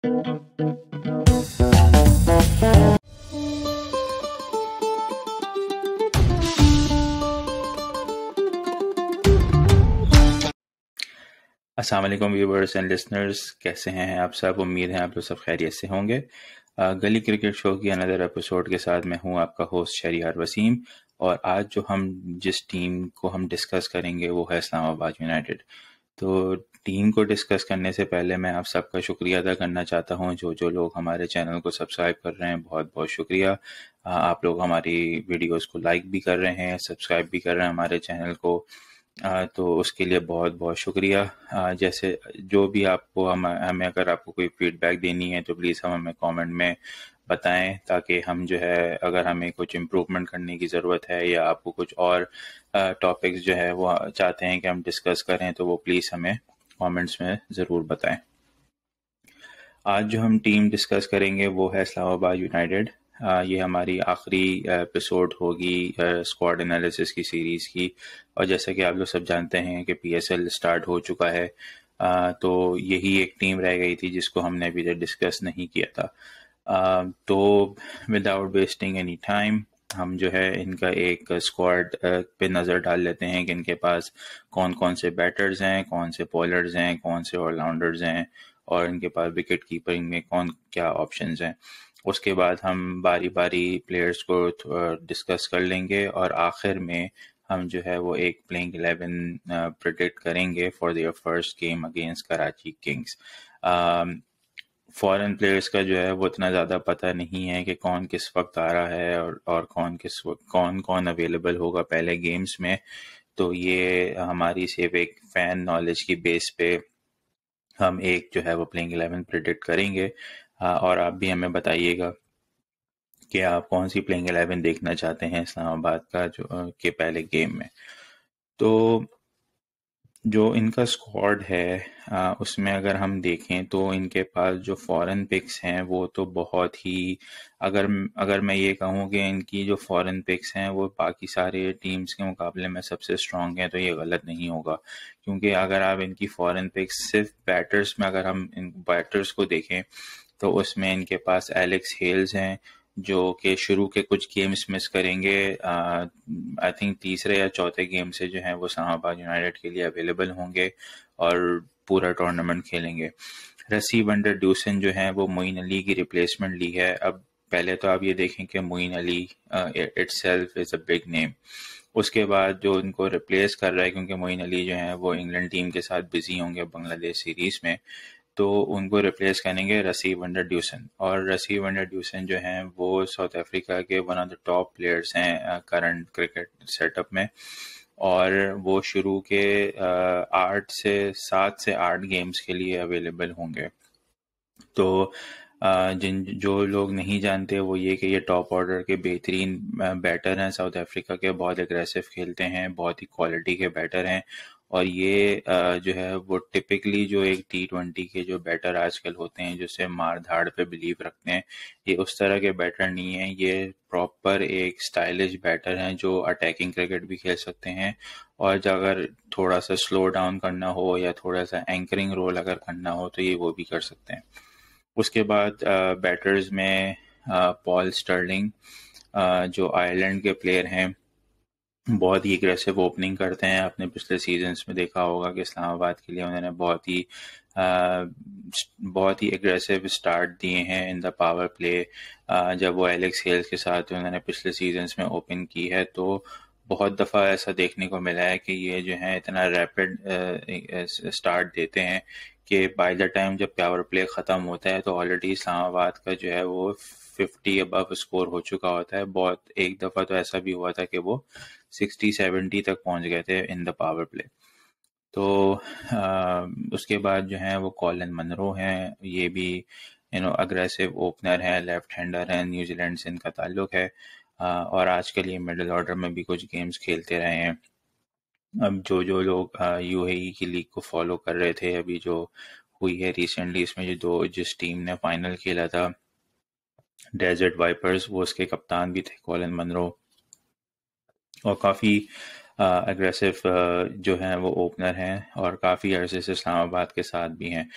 Aslam viewers and listeners कैसे हैं आप सब उम्मीद है आप लोग सब खैरियत से होंगे गली क्रिकेट शो की अनदर एपिसोड के साथ मैं हूं आपका होस्ट शरियार वसीम और आज जो हम जिस टीम को हम डिस्कस करेंगे वो है इस्लामाबाद यूनाइटेड तो टीम को डिस्कस करने से पहले मैं आप सबका शुक्रिया अदा करना चाहता हूँ जो जो लोग हमारे चैनल को सब्सक्राइब कर रहे हैं बहुत बहुत शुक्रिया आप लोग हमारी वीडियोस को लाइक भी कर रहे हैं सब्सक्राइब भी कर रहे हैं हमारे चैनल को तो उसके लिए बहुत बहुत शुक्रिया जैसे जो भी आपको हम हमें अगर आपको कोई फीडबैक देनी है तो प्लीज़ हम हमें कमेंट में बताएं ताकि हम जो है अगर हमें कुछ इम्प्रूवमेंट करने की ज़रूरत है या आपको कुछ और टॉपिक्स जो है वो चाहते हैं कि हम डिस्कस करें तो वो प्लीज़ हमें कमेंट्स में ज़रूर बताएं आज जो हम टीम डिस्कस करेंगे वो है इस्लामाबाद यूनाइटेड ये हमारी आखिरी एपिसोड होगी स्क्वाड एनालिसिस की सीरीज़ की और जैसा कि आप लोग सब जानते हैं कि पीएसएल स्टार्ट हो चुका है आ, तो यही एक टीम रह गई थी जिसको हमने अभी तक डिस्कस नहीं किया था आ, तो विदाउट वेस्टिंग एनी टाइम हम जो है इनका एक स्क्वाड पे नज़र डाल लेते हैं कि इनके पास कौन कौन से बैटर्स हैं कौन से बॉलर्स हैं कौन से ऑलराउंडर्स हैं और इनके पास विकेट कीपिंग में कौन क्या ऑप्शंस हैं उसके बाद हम बारी बारी प्लेयर्स को डिस्कस कर लेंगे और आखिर में हम जो है वो एक प्लेइंग एलेवन प्रडिक्ट करेंगे for their first game against Karachi Kings foreign players का जो है वो इतना ज़्यादा पता नहीं है कि कौन किस वक्त आ रहा है और और कौन किस वक्त कौन कौन अवेलेबल होगा पहले गेम्स में तो ये हमारी सिर्फ एक फ़ैन नॉलेज की बेस पे हम एक जो है वो प्लेइंग एलेवन प्रिडिक्ट करेंगे और आप भी हमें बताइएगा कि आप कौन सी प्लेइंग एलेवन देखना चाहते हैं इस्लामाबाद का जो के पहले गेम में तो जो इनका स्क्वाड है आ, उसमें अगर हम देखें तो इनके पास जो फॉरेन पिक्स हैं वो तो बहुत ही अगर अगर मैं ये कहूँ कि इनकी जो फॉरेन पिक्स हैं वो बाकी सारे टीम्स के मुकाबले में सबसे स्ट्रांग हैं तो ये गलत नहीं होगा क्योंकि अगर आप इनकी फॉरेन पिक्स सिर्फ बैटर्स में अगर हम इन बैटर्स को देखें तो उसमें इनके पास एलेक्स हेल्स हैं जो कि शुरू के कुछ गेम्स मिस करेंगे आई थिंक तीसरे या चौथे गेम से जो है वो इस्लामाबाद यूनाइटेड के लिए अवेलेबल होंगे और पूरा टूर्नामेंट खेलेंगे रसी वंडर ड्यूसन जो है वो मोइन अली की रिप्लेसमेंट ली है अब पहले तो आप ये देखें कि Moeen Ali itself is a big name उसके बाद जो उनको रिप्लेस कर रहा है क्योंकि मोइन अली जो है वो इंग्लैंड टीम के साथ बिजी होंगे बांग्लादेश सीरीज़ में तो उनको रिप्लेस करेंगे रसी वंडर ड्यूसन और रसी वंडर ड्यूसन जो हैं वो साउथ अफ्रीका के one of the top players हैं करंट क्रिकेट सेटअप में और वो शुरू के uh, आठ से सात से आठ गेम्स के लिए अवेलेबल होंगे तो uh, जिन जो लोग नहीं जानते वो ये कि ये टॉप ऑर्डर के बेहतरीन बैटर uh, हैं साउथ अफ्रीका के बहुत एग्रेसिव खेलते हैं बहुत ही क्वालिटी के बैटर हैं और ये जो है वो टिपिकली जो एक टी ट्वेंटी के जो बैटर आजकल होते हैं जिससे मार धाड़ पे बिलीव रखते हैं ये उस तरह के बैटर नहीं है ये प्रॉपर एक स्टाइलिश बैटर हैं जो अटैकिंग क्रिकेट भी खेल सकते हैं और अगर थोड़ा सा स्लो डाउन करना हो या थोड़ा सा एंकरिंग रोल अगर करना हो तो ये वो भी कर सकते हैं उसके बाद बैटर्स में पॉल स्टर्लिंग जो आयरलैंड के प्लेयर हैं बहुत ही एग्रेसिव ओपनिंग करते हैं आपने पिछले सीजन्स में देखा होगा कि इस्लामाबाद के लिए उन्होंने बहुत ही आ, बहुत ही एग्रेसिव स्टार्ट दिए हैं इन द पावर प्ले जब वो एलेक्स हेल्स के साथ उन्होंने पिछले सीजन में ओपन की है तो बहुत दफ़ा ऐसा देखने को मिला है कि ये जो है इतना रैपिड स्टार्ट देते हैं कि बाय द टाइम जब पावर प्ले ख़त्म होता है तो ऑलरेडी इस्लामाबाद का जो है वो फिफ्टी अबव स्कोर हो चुका होता है बहुत एक दफ़ा तो ऐसा भी हुआ था कि वो सिक्सटी सेवेंटी तक पहुंच गए थे इन द पावर प्ले तो आ, उसके बाद जो है वो कॉलन मनरो हैं ये भी यू नो अग्रेसिव ओपनर हैं लेफ्ट हैंडर हैं न्यूजीलैंड से इनका ताल्लुक है आ, और आजकल ये मिडल ऑर्डर में भी कुछ गेम्स खेलते रहे हैं अब जो जो लोग ए e की लीग को फॉलो कर रहे थे अभी जो हुई है रिसेंटली इसमें जो दो जिस टीम ने फाइनल खेला था डेजर्ट वाइपर्स वो उसके कप्तान भी थे कॉलिन मनरो और काफ़ी uh, जो हैं वो ओपनर हैं और काफ़ी अरसे से इस्लामाबाद के साथ भी हैं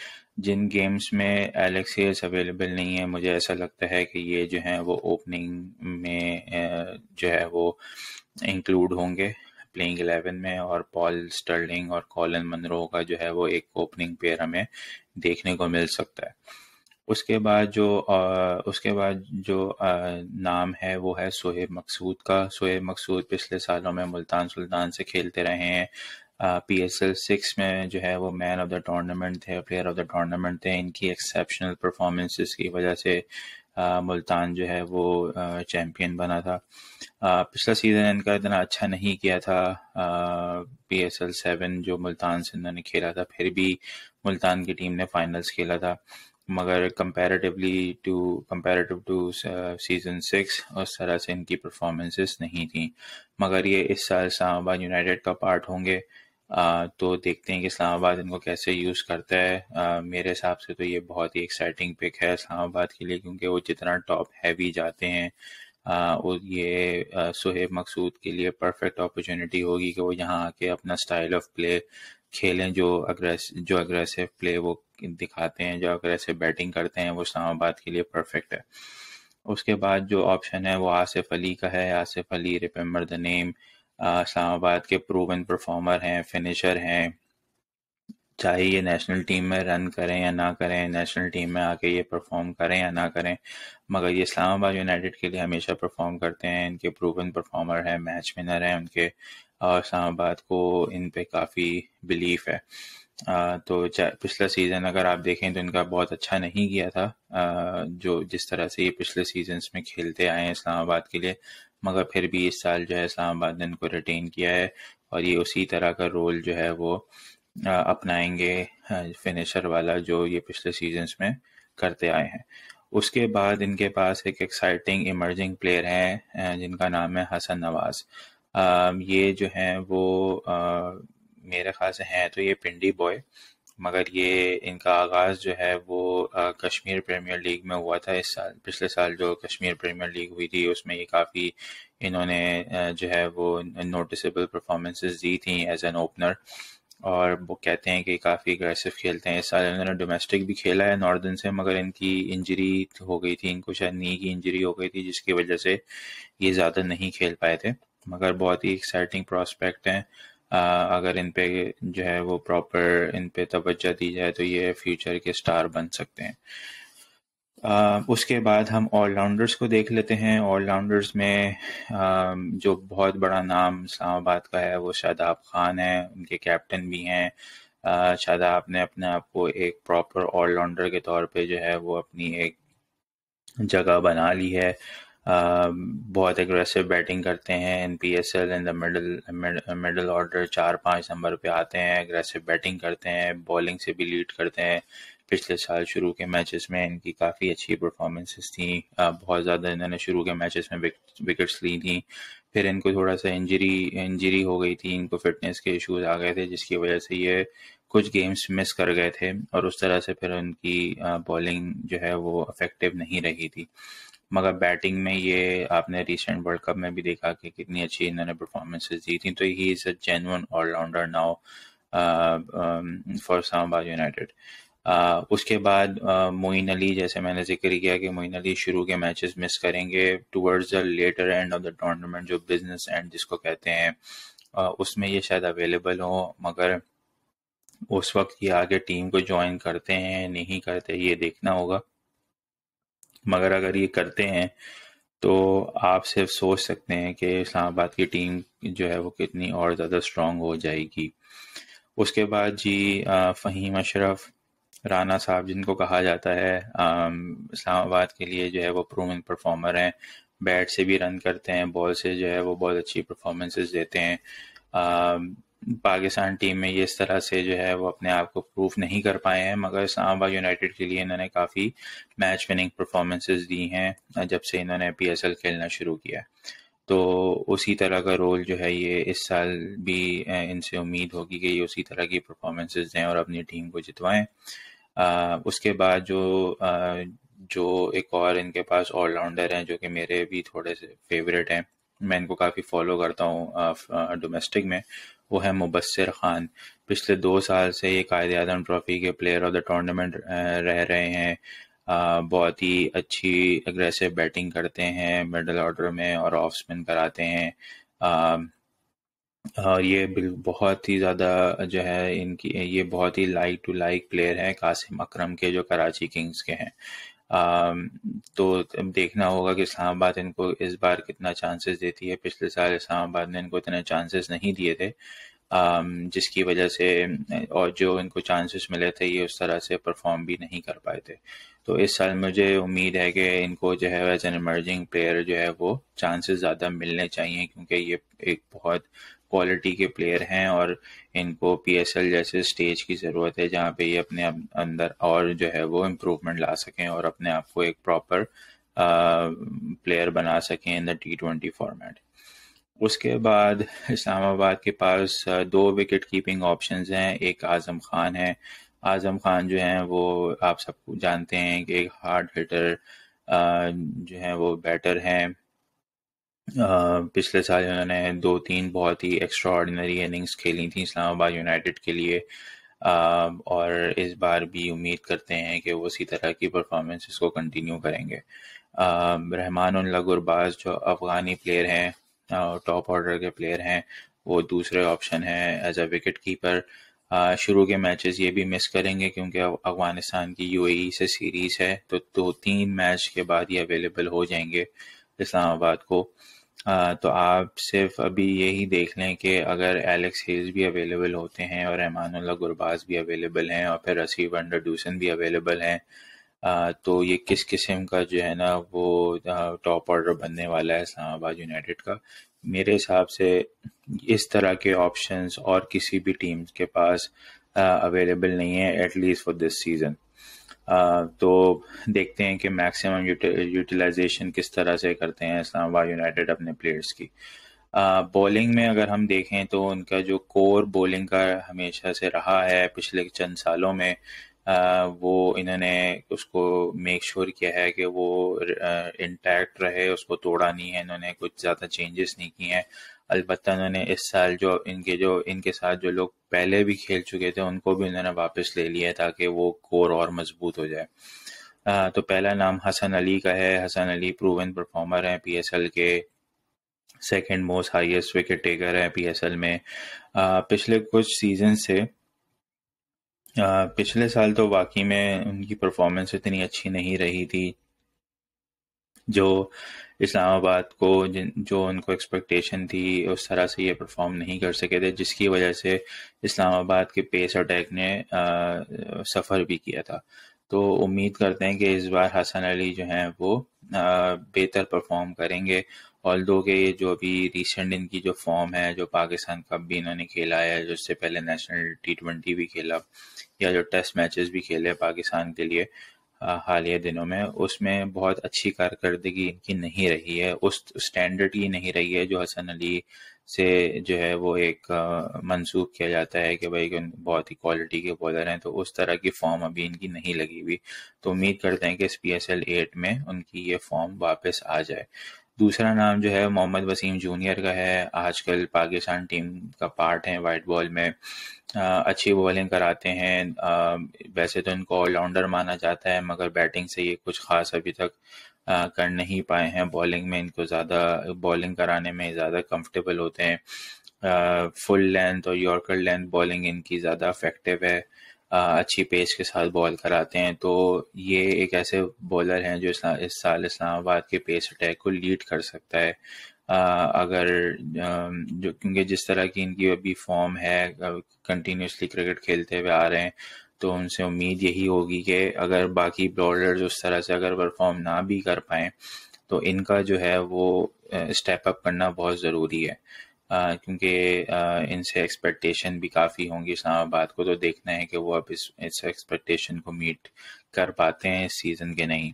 जिन गेम्स में एलेक्स हेल्स अवेलेबल नहीं है मुझे ऐसा लगता है कि ये जो हैं वो ओपनिंग में जो है वो इंक्लूड होंगे प्लेइंग इलेवन में और पॉल स्टर्लिंग और कॉलन मनरो का जो है वो एक ओपनिंग पेयर हमें देखने को मिल सकता है उसके बाद जो उसके बाद जो नाम है वो है सोहेब मकसूद का सोहेब मकसूद पिछले सालों में मुल्तान सुल्तान से खेलते रहे हैं पी एस एल सिक्स में जो है वो मैन ऑफ द टूर्नामेंट थे प्लेयर ऑफ द टूर्नामेंट थे इनकी एक्सेप्शनल परफॉर्मेंसेस की वजह से मुल्तान जो है वो चैम्पियन बना था पिछला सीज़न इनका इतना अच्छा नहीं किया था पी एस एल सेवन जो मुल्तान से इन्होंने खेला था फिर भी मुल्तान की टीम ने फाइनल्स खेला था मगर comparatively to comparative to season six उस तरह से इनकी परफॉर्मेंसेस नहीं थी मगर ये इस साल इस्लामाबाद यूनाइटेड का पार्ट होंगे तो देखते हैं कि इस्लामाबाद इनको कैसे यूज़ करता है मेरे हिसाब से तो ये बहुत ही एक्साइटिंग पिक है इस्लामाबाद के लिए क्योंकि वो जितना टॉप हैवी जाते हैं वो ये सुहेब मकसूद के लिए परफेक्ट अपॉर्चुनिटी होगी कि वो यहाँ आके अपना स्टाइल ऑफ प्ले खेलें जो अग्रेस जो अग्रेसिव प्ले वो दिखाते हैं जो अग्रेसिव बैटिंग करते हैं वो इस्लामाबाद के लिए परफेक्ट है उसके बाद जो ऑप्शन है वो आसिफ अली का है Asif Ali remember the name Islamabad के प्रूवन परफॉर्मर हैं फिनिशर हैं चाहे ये नेशनल टीम में रन करें या ना करें नेशनल टीम में आके ये परफॉर्म करें या ना करें मगर ये इस्लामाबाद यूनाइटेड के लिए हमेशा परफॉर्म करते हैं इनके प्रूवन परफॉर्मर हैं मैच विनर हैं उनके और इस्लामाबाद को इन पे काफ़ी बिलीफ है आ, तो पिछला सीज़न अगर आप देखें तो इनका बहुत अच्छा नहीं किया था आ, जो जिस तरह से ये पिछले सीजन्स में खेलते आए हैं इस्लामाबाद के लिए मगर फिर भी इस साल जो है इस्लामाबाद ने इनको रिटेन किया है और ये उसी तरह का रोल जो है वो अपनाएंगे फिनिशर वाला जो ये पिछले सीजन में करते आए हैं उसके बाद इनके पास एक एक्साइटिंग इमर्जिंग प्लेयर हैं जिनका नाम है हसन नवाज़ ये जो हैं वो मेरे ख्याल से हैं तो ये पिंडी बॉय मगर ये इनका आगाज़ जो है वो कश्मीर प्रीमियर लीग में हुआ था इस साल पिछले साल जो कश्मीर प्रीमियर लीग हुई थी उसमें ये काफ़ी इन्होंने जो है वो नोटिसबल परफॉर्मेंसेस दी थी एज एन ओपनर और वो कहते हैं कि काफ़ी अग्रेसिव खेलते हैं इस साल इन्होंने डोमेस्टिक भी खेला है नॉर्दर्न से मगर इनकी इंजरी हो गई थी इनको शायद नी की इंजरी हो गई थी जिसकी वजह से ये ज़्यादा नहीं खेल पाए थे मगर बहुत ही एक्साइटिंग प्रॉस्पेक्ट हैं अगर इन पे जो है वो प्रॉपर इन पे तवज्जो दी जाए तो ये फ्यूचर के स्टार बन सकते हैं आ, उसके बाद हम ऑलराउंडर्स को देख लेते हैं ऑलराउंडर्स में आ, जो बहुत बड़ा नाम इस्लामाबाद का है वो शादाब खान है उनके कैप्टन भी हैं शादाब ने अपने आप को एक प्रॉपर ऑलराउंडर के तौर पे जो है वो अपनी एक जगह बना ली है बहुत एग्रेसिव बैटिंग करते हैं in P S L in the middle middle order चार पाँच नंबर पे आते हैं एग्रेसिव बैटिंग करते हैं बॉलिंग से भी लीड करते हैं पिछले साल शुरू के मैचेस में इनकी काफ़ी अच्छी परफॉर्मेंसेस थी बहुत ज़्यादा इन्होंने शुरू के मैचेस में विकेट्स ली थी फिर इनको थोड़ा सा इंजरी इंजरी हो गई थी इनको फिटनेस के इश्यूज आ गए थे जिसकी वजह से ये कुछ गेम्स मिस कर गए थे और उस तरह से फिर उनकी बॉलिंग जो है वो अफेक्टिव नहीं रही थी मगर बैटिंग में ये आपने रिसेंट वर्ल्ड कप में भी देखा कि कितनी अच्छी इन्होंने परफॉर्मेंसेस दी थी तो he is a genuine allrounder now for Islamabad United उसके बाद मोइन uh, अली जैसे मैंने जिक्र किया कि मोइन अली शुरू के मैचेस मिस करेंगे towards the latter end of the tournament जो बिजनेस एंड जिसको कहते हैं uh, उसमें ये शायद अवेलेबल हो मगर उस वक्त ये आगे टीम को ज्वाइन करते हैं नहीं करते ये देखना होगा मगर अगर ये करते हैं तो आप सिर्फ सोच सकते हैं कि इस्लामाबाद की टीम जो है वो कितनी और ज़्यादा स्ट्रॉन्ग हो जाएगी उसके बाद जी फ़हीम अशरफ राना साहब जिनको कहा जाता है इस्लामाबाद के लिए जो है वो प्रूविंग परफॉर्मर हैं बैट से भी रन करते हैं बॉल से जो है वो बहुत अच्छी परफॉर्मेंसेस देते हैं पाकिस्तान टीम में ये इस तरह से जो है वो अपने आप को प्रूफ नहीं कर पाए हैं मगर इस्लामाबाद यूनाइटेड के लिए इन्होंने काफ़ी मैच विनिंग परफॉर्मेंसेस दी हैं जब से इन्होंने पी खेलना शुरू किया तो उसी तरह का रोल जो है ये इस साल भी इनसे उम्मीद होगी कि ये उसी तरह की परफॉर्मेंसेस दें और अपनी टीम को जितवाएं उसके बाद जो आ, जो एक और इनके पास ऑलराउंडर हैं जो कि मेरे भी थोड़े से फेवरेट हैं मैं इनको काफ़ी फॉलो करता हूँ डोमेस्टिक में वो है मुबसर खान पिछले दो साल से ये कायद आदम ट्रॉफी के प्लेयर ऑफ द टूर्नामेंट रह रहे हैं बहुत ही अच्छी अग्रेसिव बैटिंग करते हैं मिडल ऑर्डर में और ऑफ स्पिन कराते हैं और ये बहुत ही ज़्यादा जो है इनकी ये बहुत ही लाइक टू लाइक प्लेयर हैं कासिम अकरम के जो कराची किंग्स के हैं तो देखना होगा कि इस्लामाबाद इनको इस बार कितना चांसेस देती है पिछले साल इस्लामाबाद ने इनको इतने चांसेस नहीं दिए थे जिसकी वजह से और जो इनको चांसेस मिले थे ये उस तरह से परफॉर्म भी नहीं कर पाए थे तो इस साल मुझे उम्मीद है कि इनको जो है एज एन इमर्जिंग प्लेयर जो है वो चांसेस ज़्यादा मिलने चाहिए क्योंकि ये एक बहुत क्वालिटी के प्लेयर हैं और इनको पीएसएल जैसे स्टेज की ज़रूरत है जहाँ पे ये अपने अं-, अंदर और जो है वो इम्प्रूवमेंट ला सकें और अपने आप को एक प्रॉपर प्लेयर बना सकें in the T twenty format उसके बाद इस्लामाबाद के पास दो विकेट कीपिंग ऑप्शंस हैं एक आज़म खान है आज़म खान जो हैं वो आप सब जानते हैं कि एक हार्ड हिटर जो हैं वो बैटर हैं पिछले साल इन्होंने दो तीन बहुत ही एक्स्ट्रा ऑर्डिनरी इनिंग्स खेली थी इस्लामाबाद यूनाइटेड के लिए और इस बार भी उम्मीद करते हैं कि वो इसी तरह की परफॉर्मेंस इसको कंटिन्यू करेंगे रहमान उल्ला जो अफ़गानी प्लेयर हैं टॉप ऑर्डर के प्लेयर हैं वो दूसरे ऑप्शन हैं एज अ विकेट कीपर शुरू के मैचेस ये भी मिस करेंगे क्योंकि अफगानिस्तान की यूएई e से सीरीज़ है तो दो तीन मैच के बाद ये अवेलेबल हो जाएंगे इस्लामाबाद को तो आप सिर्फ अभी यही देख लें कि अगर एलेक्स हेज भी अवेलेबल होते हैं और रहमान गुरबाज भी अवेलेबल हैं और फिर रसी वंडर डूसन भी अवेलेबल हैं तो ये किस किस्म का जो है ना वो टॉप ऑर्डर बनने वाला है इस्लामाबाद यूनाइटेड का मेरे हिसाब से इस तरह के ऑप्शंस और किसी भी टीम के पास अवेलेबल नहीं है एटलीस्ट फॉर दिस सीज़न तो देखते हैं कि मैक्सिमम यूटिलाइजेशन किस तरह से करते हैं इस्लामाबाद यूनाइटेड अपने प्लेयर्स की बॉलिंग में अगर हम देखें तो उनका जो कोर बॉलिंग का हमेशा से रहा है पिछले चंद सालों में आ, वो इन्होंने उसको मेक श्योर sure किया है कि वो इंटैक्ट रहे उसको तोड़ा नहीं है इन्होंने कुछ ज़्यादा चेंजेस नहीं किए हैं अलबत् उन्होंने इस साल जो इनके जो इनके साथ जो लोग पहले भी खेल चुके थे उनको भी उन्होंने वापस ले लिया ताकि वो कोर और मजबूत हो जाए आ, तो पहला नाम हसन अली का है हसन अली प्रूवन परफॉर्मर हैं पीएसएल के second most highest wicket taker हैं पीएसएल में आ, पिछले कुछ सीजन से आ, पिछले साल तो वाकई में उनकी परफॉर्मेंस इतनी अच्छी नहीं रही थी जो इस्लामाबाद को जिन जो उनको एक्सपेक्टेशन थी उस तरह से ये परफॉर्म नहीं कर सके थे जिसकी वजह से इस्लामाबाद के पेस अटैक ने सफ़र भी किया था तो उम्मीद करते हैं कि इस बार हसन अली जो हैं वो बेहतर परफॉर्म करेंगे ऑल दो के जो अभी रिसेंट इनकी जो फॉर्म है जो पाकिस्तान कप भी इन्होंने खेला है जो इससे पहले नेशनल टी ट्वेंटी भी खेला या जो टेस्ट मैचेस भी खेले पाकिस्तान के लिए हालिया दिनों में उसमें बहुत अच्छी कारकर्दगी इनकी नहीं रही है उस स्टैंडर्ड की नहीं रही है जो हसन अली से जो है वो एक मंसूब किया जाता है कि भाई बहुत ही क्वालिटी के बॉलर हैं तो उस तरह की फॉर्म अभी इनकी नहीं लगी हुई तो उम्मीद करते हैं कि इस पी एस एल एट में उनकी ये फॉर्म वापस आ जाए दूसरा नाम जो है मोहम्मद वसीम जूनियर का है आजकल पाकिस्तान टीम का पार्ट है वाइट बॉल में अच्छी बॉलिंग कराते हैं वैसे तो इनको ऑलराउंडर माना जाता है मगर बैटिंग से ये कुछ खास अभी तक कर नहीं पाए हैं बॉलिंग में इनको ज़्यादा बॉलिंग कराने में ज़्यादा कंफर्टेबल होते हैं फुल लेंथ और यॉर्कर लेंथ बॉलिंग इनकी ज़्यादा इफेक्टिव है अच्छी पेस के साथ बॉल कराते हैं तो ये एक ऐसे बॉलर हैं जो इस साल इस्लामाबाद के पेस अटैक को लीड कर सकता है अगर जो क्योंकि जिस तरह की इनकी अभी फॉर्म है कंटिन्यूसली क्रिकेट खेलते हुए आ रहे हैं तो उनसे उम्मीद यही होगी कि अगर बाकी बॉलर्स उस तरह से अगर परफॉर्म ना भी कर पाएँ तो इनका जो है वो स्टेप अप करना बहुत ज़रूरी है क्योंकि इनसे एक्सपेक्टेशन भी काफ़ी होंगी इस्लामाबाद को तो देखना है कि वो अब इस इस एक्सपेक्टेशन को मीट कर पाते हैं इस सीज़न के नहीं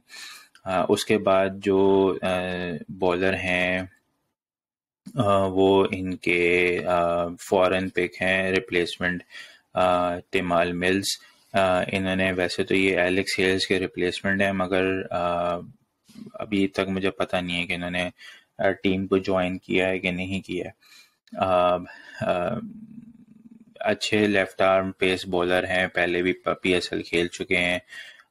आ, उसके बाद जो बॉलर हैं वो इनके फॉरेन पिक हैं रिप्लेसमेंट तिमाल मिल्स इन्होंने वैसे तो ये एलेक्स हेल्स के रिप्लेसमेंट हैं मगर आ, अभी तक मुझे पता नहीं है कि इन्होंने टीम को ज्वाइन किया है कि नहीं किया है Um, uh, अच्छे लेफ्ट आर्म पेस बॉलर हैं पहले भी पीएसएल खेल चुके हैं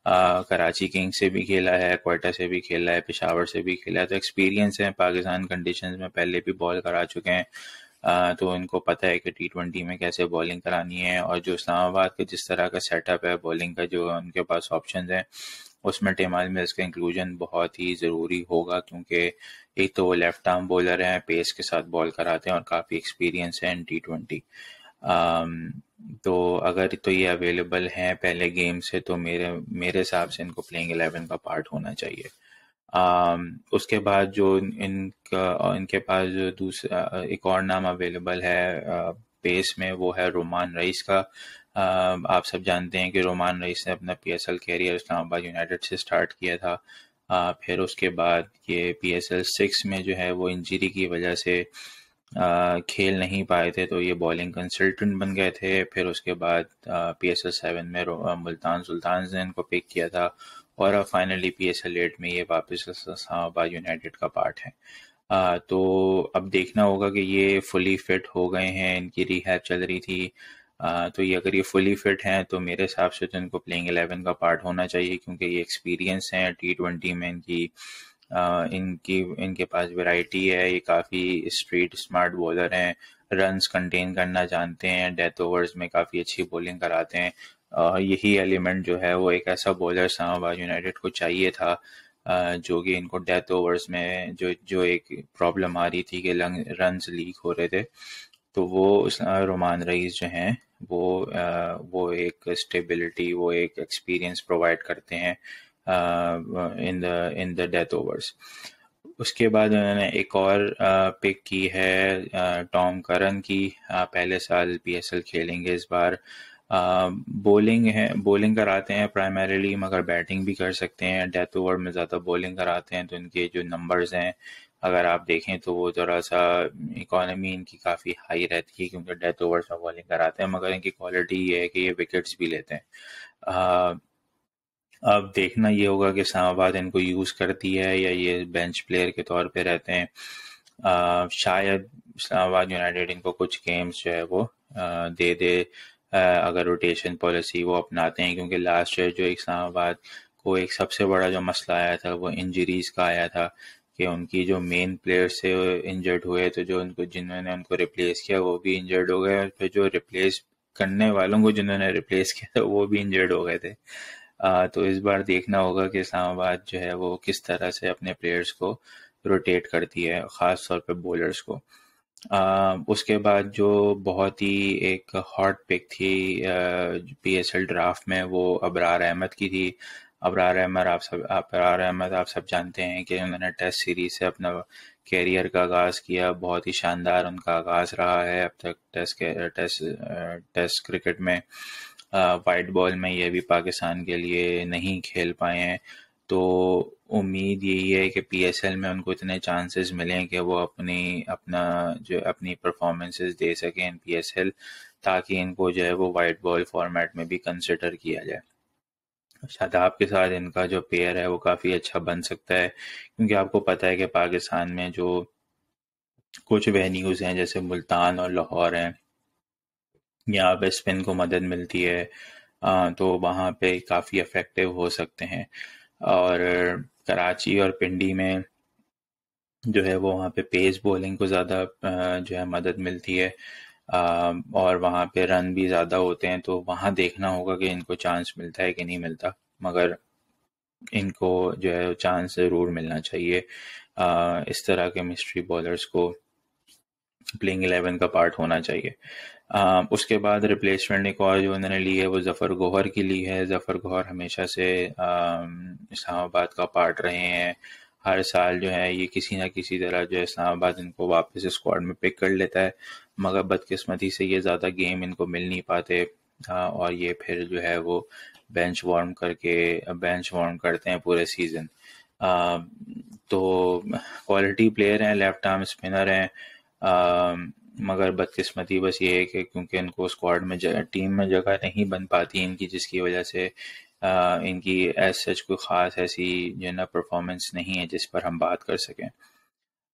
आ, कराची किंग्स से भी खेला है कोयटा से भी खेला है पिशावर से भी खेला है तो एक्सपीरियंस है पाकिस्तान कंडीशंस में पहले भी बॉल करा चुके हैं तो इनको पता है कि टी ट्वेंटी में कैसे बॉलिंग करानी है और जो इस्लामाबाद का जिस तरह का सेटअप है बॉलिंग का जो उनके पास ऑप्शन है उसमें टेमाल में इसका इंक्लूजन बहुत ही ज़रूरी होगा क्योंकि एक तो वो लेफ्ट आर्म बॉलर हैं पेस के साथ बॉल कराते हैं और काफ़ी एक्सपीरियंस है इन टी ट्वेंटी तो अगर तो ये अवेलेबल हैं पहले गेम से तो मेरे मेरे हिसाब से इनको प्लेइंग एलेवन का पार्ट होना चाहिए Um, उसके बाद जो इनका uh, इनके पास जो दूसरा uh, एक और नाम अवेलेबल है पेस uh, में वो है रोमान रईस का um, आप सब जानते हैं कि रोमान रईस ने अपना P S L career Islamabad United से स्टार्ट किया था फिर उसके बाद ये पी एस एल सिक्स में जो है वो इंजरी की वजह से खेल नहीं पाए थे तो ये बॉलिंग कंसल्टेंट बन गए थे फिर उसके बाद पी एस एल सेवन में मुल्तान सुल्तान ने इनको पिक किया था और अब finally P S L eight में ये वापस इस्लामाबाद यूनाइटेड का पार्ट है आ, तो अब देखना होगा कि ये फुली फिट हो गए हैं इनकी रिहैब चल रही थी आ, तो ये अगर ये फुली फिट हैं तो मेरे हिसाब से तो इनको प्लेइंग एलेवन का पार्ट होना चाहिए क्योंकि ये एक्सपीरियंस हैं टी ट्वेंटी में इनकी आ, इनकी इनके पास वैरायटी है ये काफ़ी स्ट्रीट स्मार्ट बॉलर हैं रन्स कंटेन करना जानते हैं डेथ ओवर्स में काफ़ी अच्छी बॉलिंग कराते हैं यही एलिमेंट जो है वो एक ऐसा बॉलर इस्लामाबाद यूनाइटेड को चाहिए था जो कि इनको डेथ ओवर्स में जो जो एक प्रॉब्लम आ रही थी कि लंग रन लीक हो रहे थे तो वो रोमान रईस जो हैं वो वो एक स्टेबिलिटी वो एक एक्सपीरियंस प्रोवाइड करते हैं in the in the death overs उसके बाद उन्होंने एक और पिक की है टॉम करन की पहले साल पीएसएल खेलेंगे इस बार बॉलिंग um, है बॉलिंग कराते हैं प्राइमरीली मगर बैटिंग भी कर सकते हैं डेथ ओवर में ज़्यादा बॉलिंग कराते हैं तो इनके जो नंबर्स हैं अगर आप देखें तो वो ज़रा सा इकोनॉमी इनकी काफ़ी हाई रहती है क्योंकि डेथ ओवर में बॉलिंग कराते हैं मगर इनकी क्वालिटी ये है कि ये विकेट्स भी लेते हैं uh, अब देखना ये होगा कि इस्लामाबाद इनको यूज़ करती है या ये बेंच प्लेयर के तौर पर रहते हैं आ, uh, शायद इस्लामाबाद यूनाइटेड इनको कुछ गेम्स जो है वो आ, uh, दे दे अगर रोटेशन पॉलिसी वो अपनाते हैं क्योंकि लास्ट ईयर जो इस्लामाबाद को एक सबसे बड़ा जो मसला आया था वो इंजरीज का आया था कि उनकी जो मेन प्लेयर्स थे इंजर्ड हुए तो जो उनको जिन्होंने उनको रिप्लेस किया वो भी इंजर्ड हो गए और फिर जो रिप्लेस करने वालों को जिन्होंने रिप्लेस किया था वो भी इंजर्ड हो गए थे आ, तो इस बार देखना होगा कि इस्लामाबाद जो है वो किस तरह से अपने प्लेयर्स को रोटेट करती है ख़ास तौर पर बॉलर्स को उसके बाद जो बहुत ही एक हॉट पिक थी पी एस एल ड्राफ्ट में वो अबरार अहमद की थी अबरार अहमद आप सब अबरार अहमद आप सब जानते हैं कि उन्होंने टेस्ट सीरीज से अपना कैरियर का आगाज़ किया बहुत ही शानदार उनका आगाज़ रहा है अब तक टेस्ट के टेस्ट टेस्ट क्रिकेट में वाइट बॉल में ये भी पाकिस्तान के लिए नहीं खेल पाए हैं तो उम्मीद यही है कि एल में उनको इतने चांसेस मिलें कि वो अपनी अपना जो अपनी परफॉर्मेंसेस दे सकें एल ताकि इनको जो है वो वाइट बॉल फॉर्मेट में भी कंसिडर किया जाए शादाब के साथ इनका जो पेयर है वो काफ़ी अच्छा बन सकता है क्योंकि आपको पता है कि पाकिस्तान में जो कुछ वेन्यूज़ हैं जैसे मुल्तान और लाहौर हैं यहाँ पे स्पिन को मदद मिलती है हाँ, तो वहाँ पे काफ़ी इफेक्टिव हो सकते हैं और कराची और पिंडी में जो है वो वहाँ पे पेस बॉलिंग को ज़्यादा जो है मदद मिलती है और वहाँ पे रन भी ज़्यादा होते हैं तो वहाँ देखना होगा कि इनको चांस मिलता है कि नहीं मिलता मगर इनको जो है चांस ज़रूर मिलना चाहिए इस तरह के मिस्ट्री बॉलर्स को प्लेइंग एलेवन का पार्ट होना चाहिए आ, उसके बाद रिप्लेसमेंट एक और जो उन्होंने ली है वो जफ़र गोहर की ली है जफ़र गोहर हमेशा से इस्लामाबाद का पार्ट रहे हैं हर साल जो है ये किसी ना किसी तरह जो है इस्लामाबाद इनको वापस स्क्वाड में पिक कर लेता है मगर बदकिस्मती से ये ज़्यादा गेम इनको मिल नहीं पाते आ, और ये फिर जो है वो बेंच वार्म करके बेंच वार्म करते हैं पूरे सीज़न तो क्वालिटी प्लेयर हैं लेफ्ट आर्म स्पिनर हैं मगर बदकिस्मती बस ये है कि क्योंकि इनको स्क्वाड में टीम में जगह नहीं बन पाती इनकी जिसकी वजह से आ, इनकी एज सच कोई ख़ास ऐसी जो है ना परफॉर्मेंस नहीं है जिस पर हम बात कर सकें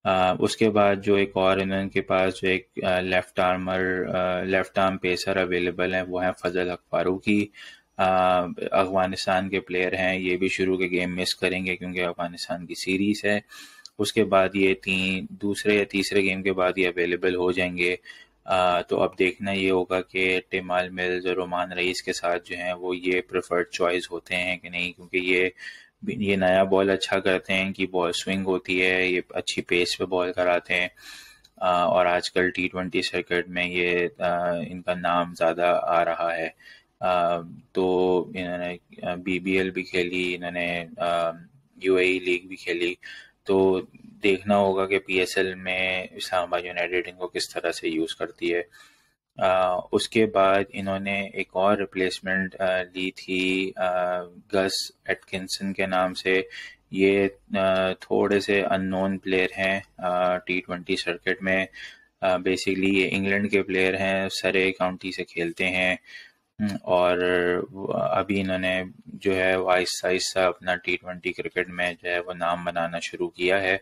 आ, उसके बाद जो एक और इनके पास जो एक left armer left arm pacer available है वो हैं फजल अखबारों फारूकी अफगानिस्तान के प्लेयर हैं ये भी शुरू के गेम मिस करेंगे क्योंकि अफगानिस्तान की सीरीज़ है उसके बाद ये तीन दूसरे या तीसरे गेम के बाद ये अवेलेबल हो जाएंगे आ, तो अब देखना ये होगा कि टेमाल मिल्स और रोमान रईस के साथ जो हैं वो ये प्रेफर्ड चॉइस होते हैं कि नहीं क्योंकि ये ये नया बॉल अच्छा करते हैं कि बॉल स्विंग होती है ये अच्छी पेस पे बॉल कराते हैं आ, और आजकल टी ट्वेंटी सर्किट में ये आ, इनका नाम ज़्यादा आ रहा है आ, तो इन्होंने बी बी एल भी खेली इन्होंने यू लीग e भी खेली तो देखना होगा कि पी में इस्लामाबाद यूनाइटेड इनको किस तरह से यूज़ करती है आ, उसके बाद इन्होंने एक और रिप्लेसमेंट ली थी आ, गस एटकिंसन के नाम से ये आ, थोड़े से अननोन प्लेयर हैं टी ट्वेंटी सर्किट में बेसिकली ये इंग्लैंड के प्लेयर हैं सरे काउंटी से खेलते हैं हम्म, और अभी इन्होंने जो है वो आहिस्ता आहिस्ता अपना टी ट्वेंटी क्रिकेट में जो है वो नाम बनाना शुरू किया है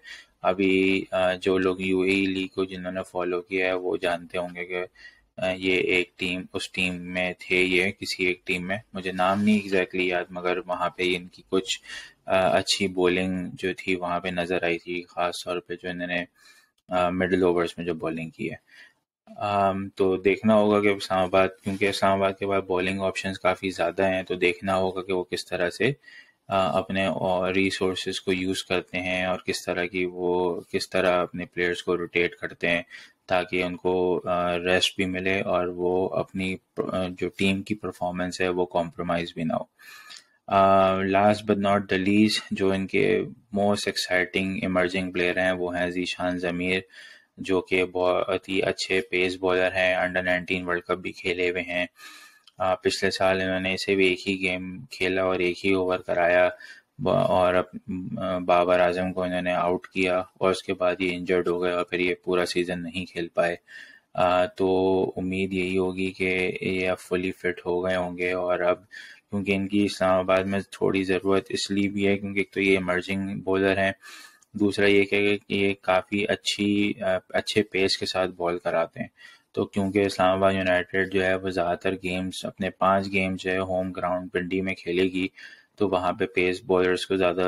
अभी जो लोग यू ए लीग को जिन्होंने फॉलो किया है वो जानते होंगे कि ये एक टीम उस टीम में थे ये किसी एक टीम में मुझे नाम नहीं एग्जैक्टली याद मगर वहाँ पे इनकी कुछ अच्छी बॉलिंग जो थी वहाँ पे नज़र आई थी ख़ास तौर पे जो इन्होंने मिडिल ओवर्स में जो बॉलिंग की है Um, तो देखना होगा कि इस्लामाबाद क्योंकि इस्लामाबाद के पास बॉलिंग ऑप्शंस काफ़ी ज़्यादा हैं तो देखना होगा कि वो किस तरह से अपने रिसोर्स को यूज़ करते हैं और किस तरह की वो किस तरह अपने प्लेयर्स को रोटेट करते हैं ताकि उनको रेस्ट भी मिले और वो अपनी जो टीम की परफॉर्मेंस है वो कॉम्प्रोमाइज़ भी ना हो last but not the least जो इनके मोस्ट एक्साइटिंग इमर्जिंग प्लेयर हैं वो हैं जीशान ज़मीर जो कि बहुत ही अच्छे पेस बॉलर हैं अंडर 19 वर्ल्ड कप भी खेले हुए हैं पिछले साल इन्होंने इसे भी एक ही गेम खेला और एक ही ओवर कराया और बाबर आजम को इन्होंने आउट किया और उसके बाद ये इंजर्ड हो गए और फिर ये पूरा सीज़न नहीं खेल पाए तो उम्मीद यही होगी कि ये अब फुली फिट हो गए होंगे और अब क्योंकि इनकी इस्लामाबाद में थोड़ी ज़रूरत इसलिए भी है क्योंकि एक तो ये इमर्जिंग बॉलर हैं दूसरा ये कि ये काफ़ी अच्छी अच्छे पेस के साथ बॉल कराते हैं तो क्योंकि इस्लामाबाद यूनाइटेड जो है वो ज़्यादातर गेम्स अपने पांच गेम जो है होम ग्राउंड पिंडी में खेलेगी तो वहाँ पे पेस बॉलर्स को ज़्यादा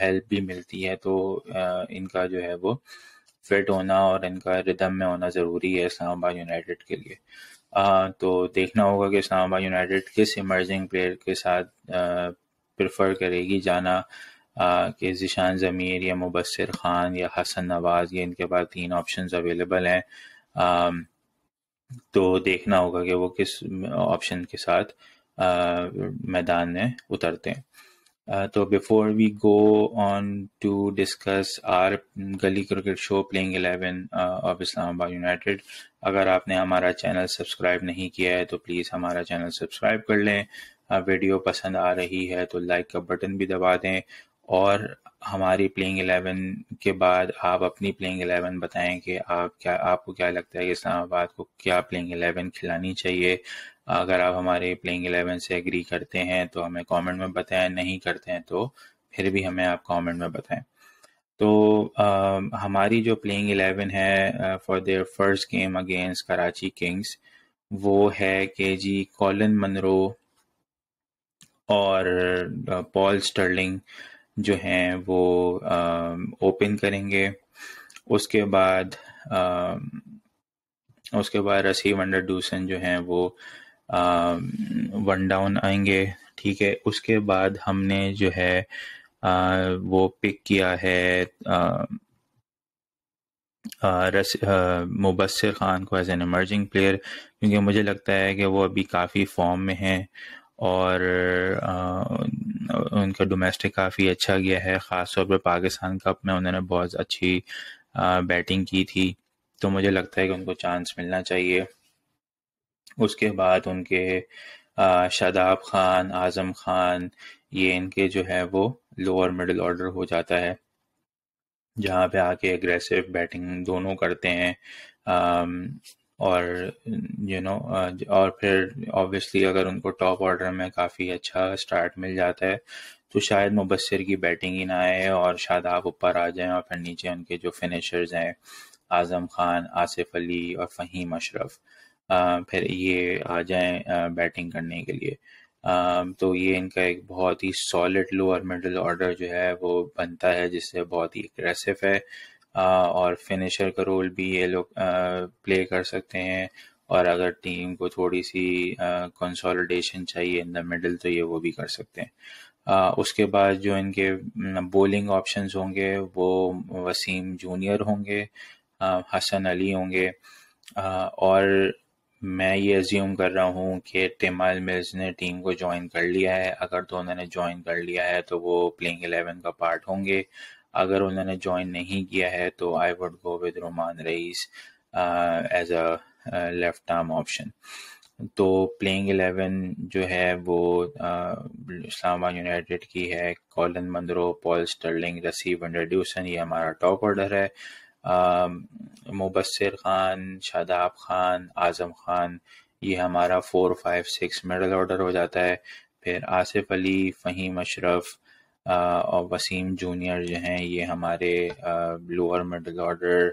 हेल्प भी मिलती है तो आ, इनका जो है वो फिट होना और इनका रिदम में होना ज़रूरी है इस्लामाबाद यूनाइटेड के लिए आ, तो देखना होगा कि इस्लामाबाद यूनाइटेड किस इमर्जिंग प्लेयर के साथ प्रेफर करेगी जाना कि ज़िशान ज़मीर या मुबसर ख़ान या हसन नवाज़ ये इनके पास तीन ऑप्शन अवेलेबल हैं तो देखना होगा कि वो किस ऑप्शन के साथ मैदान में उतरते हैं तो before we go on to discuss our gully cricket show playing eleven of Islamabad United अगर आपने हमारा चैनल सब्सक्राइब नहीं किया है तो प्लीज़ हमारा चैनल सब्सक्राइब कर लें वीडियो पसंद आ रही है तो लाइक का बटन भी दबा दें और हमारी प्लेइंग एलेवन के बाद आप अपनी प्लेइंग एलेवन बताएं कि आप क्या आपको क्या लगता है कि इस्लामाबाद को क्या प्लेइंग एलेवन खिलानी चाहिए अगर आप हमारे प्लेइंग एलेवन से एग्री करते हैं तो हमें कमेंट में बताएं नहीं करते हैं तो फिर भी हमें आप कमेंट में बताएं तो आ, हमारी जो प्लेइंग एलेवन है for their first game against Karachi Kings वो है के जी कॉलन मनरो और पॉल स्टर्लिंग जो हैं वो ओपन करेंगे उसके बाद उसके बाद रसी वंडर डूसन जो हैं वो वन डाउन आएंगे ठीक है उसके बाद हमने जो है आ, वो पिक किया है मुबसर खान को एज एन एमरजिंग प्लेयर क्योंकि मुझे लगता है कि वो अभी काफ़ी फॉर्म में हैं और उनका डोमेस्टिक काफ़ी अच्छा गया है ख़ास तौर पर पाकिस्तान कप में उन्होंने बहुत अच्छी बैटिंग की थी तो मुझे लगता है कि उनको चांस मिलना चाहिए उसके बाद उनके शादाब खान आज़म खान ये इनके जो है वो लोअर मिडिल ऑर्डर हो जाता है जहाँ पे आके एग्रेसिव बैटिंग दोनों करते हैं और यू नो और फिर ऑब्वियसली अगर उनको टॉप ऑर्डर में काफ़ी अच्छा स्टार्ट मिल जाता है तो शायद मुबसर की बैटिंग ही ना आए और शायद आप ऊपर आ जाएं और फिर नीचे उनके जो फिनिशर्स हैं आज़म खान आसिफ अली और फ़हीम अशरफ फिर ये आ जाएं बैटिंग करने के लिए तो ये इनका एक बहुत ही सॉलिड लोअर मिडल ऑर्डर जो है वो बनता है जिससे बहुत ही एग्रेसिव है और फिनिशर का रोल भी ये लोग प्ले कर सकते हैं और अगर टीम को थोड़ी सी कंसोलिडेशन चाहिए इन द मिडल तो ये वो भी कर सकते हैं आ, उसके बाद जो इनके बोलिंग ऑप्शंस होंगे वो वसीम जूनियर होंगे हसन अली होंगे आ, और मैं ये अज्यूम कर रहा हूँ कि टिमाल मिल्स ने टीम को ज्वाइन कर लिया है अगर दोनों ने ज्वाइन कर लिया है तो वो प्लेइंग एलेवन का पार्ट होंगे अगर उन्होंने ज्वाइन नहीं किया है तो I would go with Roman Raees as a left arm option तो प्लेइंग एलेवन जो है वो इस्लामा uh, यूनाइटेड की है Colin Munro Paul Stirling Rassie Dussen ये हमारा टॉप ऑर्डर है मुबसर खान शादाब खान आज़म खान ये हमारा four five six middle order हो जाता है फिर आसिफ अली फ़हीम अशरफ और वसीम जूनियर जो हैं ये हमारे lower middle order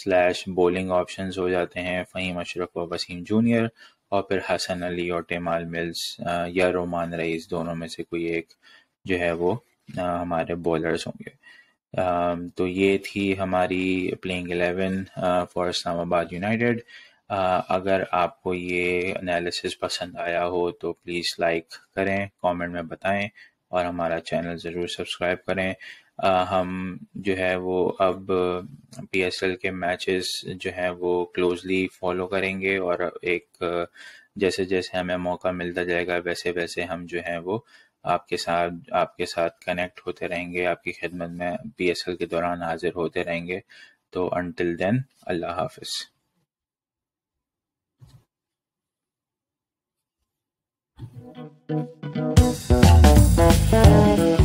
slash bowling options हो जाते हैं फ़हीम अशरफ और वसीम जूनियर और फिर हसन अली और टेमाल मिल्स या रोमान रईस दोनों में से कोई एक जो है वो हमारे बॉलर्स होंगे तो ये थी हमारी playing eleven for Islamabad United अगर आपको ये एनालिसिस पसंद आया हो तो प्लीज़ लाइक करें कमेंट में बताएं और हमारा चैनल ज़रूर सब्सक्राइब करें आ, हम जो है वो अब पी के मैचेस जो है वो क्लोजली फॉलो करेंगे और एक जैसे जैसे हमें मौका मिलता जाएगा वैसे वैसे हम जो है वो आपके साथ आपके साथ कनेक्ट होते रहेंगे आपकी खिदमत में पी के दौरान हाजिर होते रहेंगे तो अनटिल देन अल्लाह हाफिज़ Thank you. Thank you.